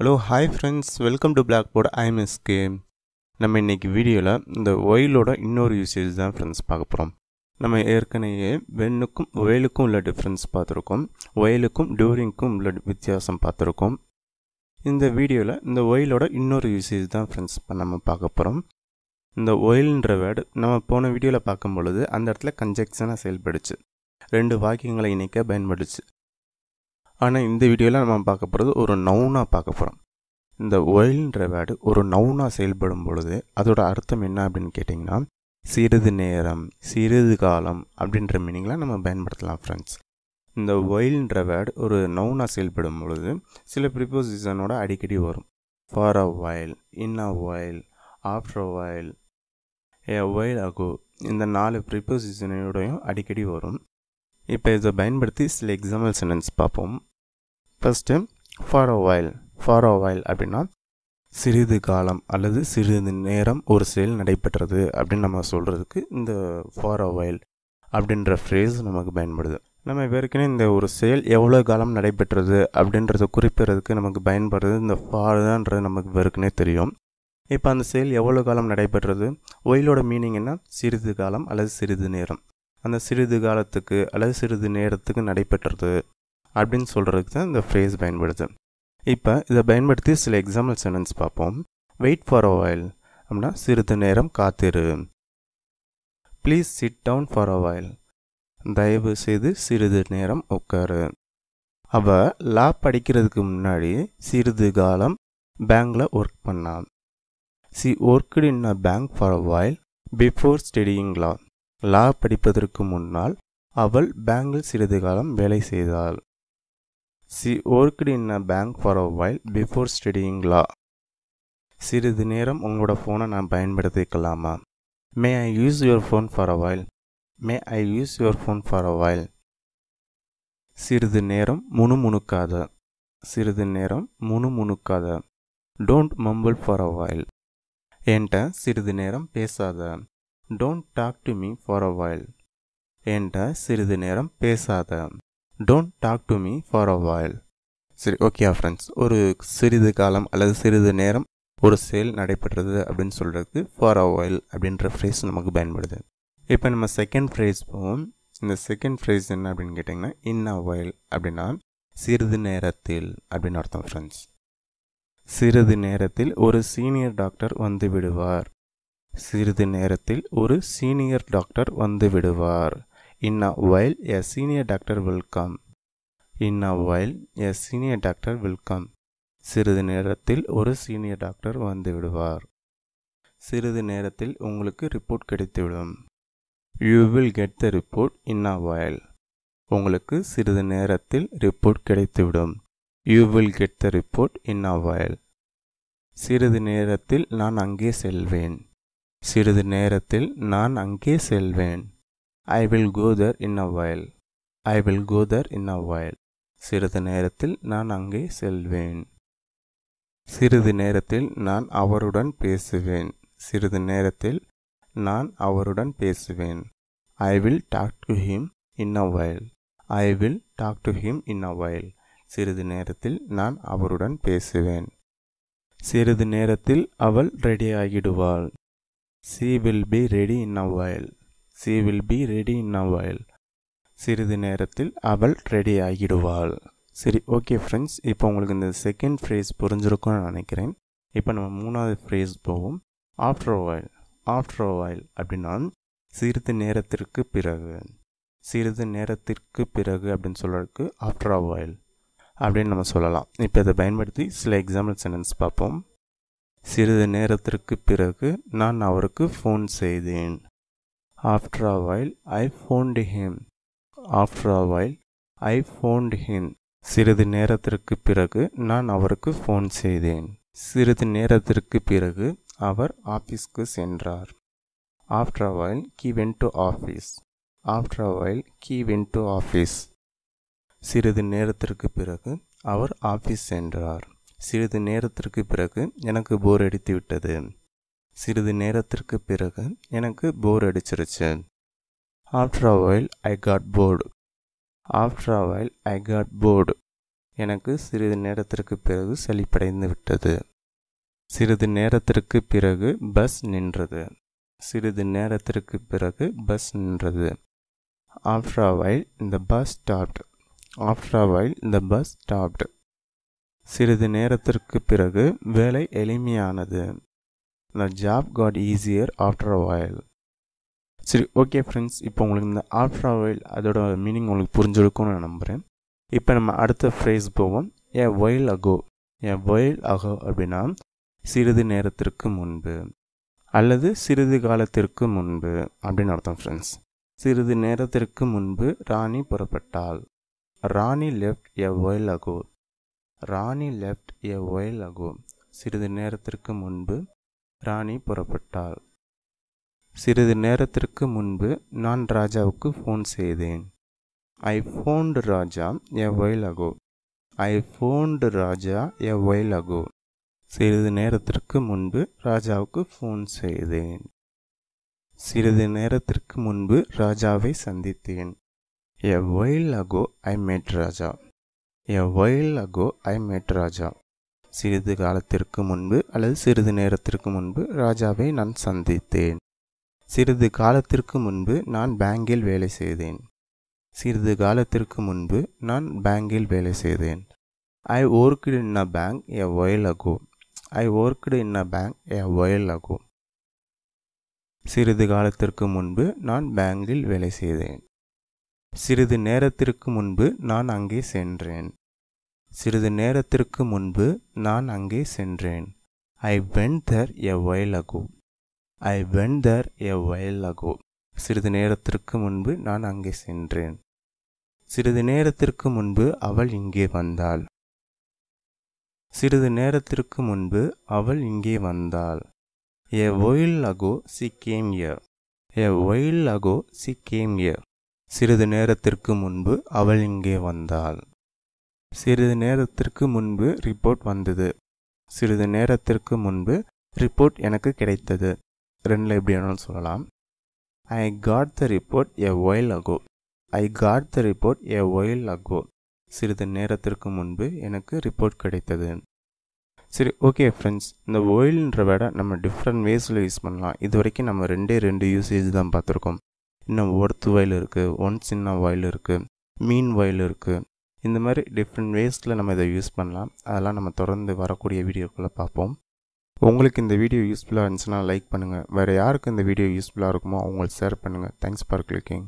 hello hi friends welcome to blackboard IMSK நம்ம இன்றைக்கி வீடியோவில் இந்த ஒயிலோட இன்னொரு யூசேஜ் தான் ஃப்ரெண்ட்ஸ் பார்க்க போகிறோம் நம்ம ஏற்கனவே வெண்ணுக்கும் ஒயிலுக்கும் உள்ள டிஃப்ரென்ஸ் பார்த்துருக்கோம் ஒயிலுக்கும் டூரிங்க்கும் உள்ள வித்தியாசம் பார்த்துருக்கோம் இந்த வீடியோவில் இந்த ஒயிலோட இன்னொரு யூசேஜ் தான் ஃப்ரெண்ட்ஸ் நம்ம பார்க்க போகிறோம் இந்த ஒயில்ன்ற வேர்டு நம்ம போன வீடியோவில் பார்க்கும் பொழுது அந்த இடத்துல கன்ஜெக்ஷனாக செயல்படுச்சு ரெண்டு வாக்கியங்களை இணைக்க பயன்படுச்சு ஆனால் இந்த வீடியோவில் நம்ம பார்க்க போகிறது ஒரு நவுனாக பார்க்க போகிறோம் இந்த ஒயில்ன்ற வேர்டு ஒரு நவுனாக செயல்படும் பொழுது அதோட அர்த்தம் என்ன அப்படின்னு கேட்டிங்கன்னா சிறிது நேரம் சிறிது காலம் அப்படின்ற மீனிங்லாம் நம்ம பயன்படுத்தலாம் ஃப்ரெண்ட்ஸ் இந்த ஒயில்ன்ற வேர்டு ஒரு நவுனாக செயல்படும் பொழுது சில ப்ரிப்போசிஷனோட அடிக்கடி வரும் ஃபார் அ வயல் இன் அ வயல் ஆஃப்டர் அ வயல் ஏ ஒயில் அகோ இந்த நாலு ப்ரிப்போசிஷனோடையும் அடிக்கடி வரும் இப்போ இதை பயன்படுத்தி சில எக்ஸாம்பிள் சென்டென்ஸ் பார்ப்போம் first for a while for அ அப்படின்னா சிறிது காலம் அல்லது சிறிது நேரம் ஒரு செயல் நடைபெற்றது அப்படின்னு நம்ம சொல்கிறதுக்கு இந்த ஃபார் அ வாயில் அப்படின்ற ஃப்ரேஸ் நமக்கு பயன்படுது நம்ம ஏற்கனவே இந்த ஒரு செயல் எவ்வளோ காலம் நடைபெற்றது அப்படின்றத குறிப்பிடுறதுக்கு நமக்கு பயன்படுறது இந்த ஃபார்தான்றது நமக்கு ஏற்கனவே தெரியும் இப்போ அந்த செயல் எவ்வளோ காலம் நடைபெற்றது ஒயிலோட மீனிங் என்ன சிறிது காலம் அல்லது சிறிது நேரம் அந்த சிறிது காலத்துக்கு அல்லது சிறிது நேரத்துக்கு நடைபெற்றது அப்படின்னு சொல்கிறதுக்கு தான் இந்த ஃப்ரேஸ் பயன்படுது இப்போ இதை பயன்படுத்தி சில எக்ஸாம்பிள் சென்டென்ஸ் பார்ப்போம் வெயிட் ஃபார் அ வாயில் அப்படின்னா சிறிது நேரம் காத்திரு please sit down for a while தயவு செய்து சிறிது நேரம் உட்காரு அவள் லா படிக்கிறதுக்கு முன்னாடி சிறிது காலம் பேங்கில் ஒர்க் பண்ணான் she work in a bank for a while before studying லா லா படிப்பதற்கு முன்னால் அவள் பேங்கில் சிறிது காலம் வேலை செய்தாள் she worked in a bank for a while before studying law சிறிது நேரம் உங்களோட ஃபோனை நான் பயன்படுத்திக்கலாமா may I use your phone for a while may I use your phone for a while சிறிது நேரம் முணுமுணுக்காத சிறிது நேரம் முணுமுணுக்காத don't mumble for a while என்கிட்ட சிறிது நேரம் பேசாத don't talk to me for a while என்ற சிறிது நேரம் பேசாத don't talk to me for a while சரி ஓகே ஃப்ரெண்ட்ஸ் ஒரு சிறிது காலம் அல்லது சிறிது நேரம் ஒரு செயல் நடைபெற்றது அப்படின்னு சொல்கிறதுக்கு ஃபார் அ வாயில் அப்படின்ற ஃப்ரேஸ் நமக்கு பயன்படுது இப்போ நம்ம செகண்ட் ஃப்ரேஸ் போவோம் இந்த செகண்ட் ஃப்ரேஸ் என்ன அப்படின்னு கேட்டிங்கன்னா இன் அ வாயில் அப்படின்னா சிறிது நேரத்தில் அப்படின்னு அர்த்தம் ஃப்ரெண்ட்ஸ் சிறிது நேரத்தில் ஒரு சீனியர் டாக்டர் வந்து விடுவார் சிறிது நேரத்தில் ஒரு சீனியர் டாக்டர் வந்து விடுவார் in a while a senior doctor will come in a while a senior doctor will come சிறிது நேரத்தில் ஒரு சீனியர் டாக்டர் வந்து விடுவார் சிறிது நேரத்தில் உங்களுக்கு ரிப்போர்ட் கிடைத்துவிடும் you will get the report in a while உங்களுக்கு சிறிது நேரத்தில் ரிப்போர்ட் கிடைத்துவிடும் you will get the report in a while சிறிது நேரத்தில் நான் அங்கே செல்வேன் சிறிது நேரத்தில் நான் அங்கே செல்வேன் I will கோதர் in a while I will கோதர் in a while சிறிது நேரத்தில் நான் அங்கே செல்வேன் சிறிது நேரத்தில் நான் அவருடன் பேசுவேன் சிறிது நேரத்தில் நான் அவருடன் பேசுவேன் I will talk to him in a while I will talk to him in a while சிறிது நேரத்தில் நான் அவருடன் பேசுவேன் சிறிது நேரத்தில் அவள் ரெடியாகிடுவாள் she will be ready in a while she will be ready in a while சிறிது நேரத்தில் அவள் ரெடி ஆகிடுவாள் சரி ஓகே ஃப்ரெண்ட்ஸ் இப்போ உங்களுக்கு இந்த செகண்ட் ஃப்ரேஸ் புரிஞ்சிருக்கும்னு நினைக்கிறேன் இப்போ நம்ம மூணாவது ஃப்ரேஸ் போவோம் ஆஃப்டர் ஓயில் ஆஃப்டர் வயல் அப்படின்னா சிறிது நேரத்திற்கு பிறகு சிறிது நேரத்திற்கு பிறகு அப்படின்னு சொல்கிறதுக்கு ஆஃப்டர் அ வயல் அப்படின்னு நம்ம சொல்லலாம் இப்போ இதை பயன்படுத்தி சில எக்ஸாம்பிள் சென்டென்ஸ் பார்ப்போம் சிறிது நேரத்திற்கு பிறகு நான் அவருக்கு ஃபோன் செய்தேன் after a while I phoned him after a while I phoned him சிறிது நேரத்திற்கு பிறகு நான் அவருக்கு ஃபோன் செய்தேன் சிறிது நேரத்திற்கு பிறகு அவர் ஆஃபீஸ்க்கு சென்றார் after a while he went to office after a while he went to office சிறிது நேரத்திற்கு பிறகு அவர் ஆஃபீஸ் சென்றார் சிறிது நேரத்திற்கு பிறகு எனக்கு போர் அடித்து விட்டது சிறிது நேரத்திற்கு பிறகு எனக்கு போர் அடிச்சிருச்சு after a I got bored after a I got bored எனக்கு சிறிது நேரத்திற்கு பிறகு செழிப்படைந்து விட்டது சிறிது நேரத்திற்கு பிறகு பஸ் நின்றது சிறிது நேரத்திற்கு பிறகு பஸ் நின்றது ஆஃப்டர் அ இந்த பஸ் ஸ்டாப்ட் ஆஃப்டர் அ இந்த பஸ் ஸ்டாப்டு சிறிது நேரத்திற்கு பிறகு வேலை எளிமையானது the job got easier after a while சரி ஓகே ஃப்ரெண்ட்ஸ் இப்போ உங்களுக்கு இந்த ஆஃப்டர் அ வாயில் அதோட மீனிங் உங்களுக்கு புரிஞ்சிருக்கும்னு நான் நம்புகிறேன் இப்போ நம்ம அடுத்த ஃப்ரேஸ் போவோம் ஏ வயல் அகோ ஏ வயல் அகோ அப்படின்னா சிறிது நேரத்திற்கு முன்பு அல்லது சிறிது காலத்திற்கு முன்பு அப்படின்னு அர்த்தம் ஃப்ரெண்ட்ஸ் சிறிது நேரத்திற்கு முன்பு ராணி புறப்பட்டாள் ராணி left a while ago Rani left a while ago சிறிது நேரத்திற்கு முன்பு ராணி புறப்பட்டாள் சிறிது நேரத்திற்கு முன்பு நான் ராஜாவுக்கு ஃபோன் செய்தேன் I phoned Raja a while ago I phoned Raja a while ago சிறிது நேரத்திற்கு முன்பு ராஜாவுக்கு ஃபோன் செய்தேன் சிறிது நேரத்திற்கு முன்பு ராஜாவை சந்தித்தேன் a while ago I met Raja a while ago I met Raja சிறிது காலத்திற்கு முன்பு அல்லது சிறிது நேரத்திற்கு முன்பு ராஜாவை நான் சந்தித்தேன் சிறிது காலத்திற்கு முன்பு நான் பேங்கில் வேலை செய்தேன் சிறிது காலத்திற்கு முன்பு நான் பேங்கில் வேலை செய்தேன் I worked in a bank a while ago I worked in a bank a while ago சிறிது காலத்திற்கு முன்பு நான் பேங்கில் வேலை செய்தேன் சிறிது நேரத்திற்கு முன்பு நான் அங்கே சென்றேன் சிறிது நேரத்திற்கு முன்பு நான் அங்கே சென்றேன் ஐ when Dhar a while ago I when Dhar a while ago சிறிது நேரத்திற்கு முன்பு நான் அங்கே சென்றேன் சிறிது நேரத்திற்கு முன்பு அவள் இங்கே வந்தாள் சிறிது நேரத்திற்கு முன்பு அவள் இங்கே வந்தாள் a while ago she came here a while ago she came here சிறிது நேரத்திற்கு முன்பு அவள் இங்கே வந்தாள் சிறிது நேரத்திற்கு முன்பு ரிப்போர்ட் வந்தது சிறிது நேரத்திற்கு முன்பு ரிப்போர்ட் எனக்கு கிடைத்தது ரெண்டில் எப்படி வேணாலும் சொல்லலாம் I got the report a while ago I got the report a while ago சிறிது நேரத்திற்கு முன்பு எனக்கு ரிப்போர்ட் கிடைத்தது சரி ஓகே ஃப்ரெண்ட்ஸ் இந்த ஒயில்ன்ற விட நம்ம டிஃப்ரெண்ட் வேஸில் யூஸ் பண்ணலாம் இது வரைக்கும் நம்ம ரெண்டே ரெண்டு யூசேஜ் தான் பார்த்துருக்கோம் இன்னும் ஒர்த்து வயல் இருக்குது ஒன் சின்ன வயல் இருக்குது மீன் வயல் இருக்குது இந்த மாதிரி டிஃப்ரெண்ட் வேஸ்டில் நம்ம இதை யூஸ் பண்ணலாம் அதெல்லாம் நம்ம தொடர்ந்து வரக்கூடிய வீடியோக்குள்ளே பார்ப்போம் உங்களுக்கு இந்த வீடியோ யூஸ்ஃபுல்லாக இருந்துச்சுன்னா லைக் பண்ணுங்கள் வேறு யாருக்கு இந்த வீடியோ யூஸ்ஃபுல்லாக இருக்குமோ அவங்களுக்கு ஷேர் பண்ணுங்கள் தேங்க்ஸ் ஃபார் கிளிக்கிங்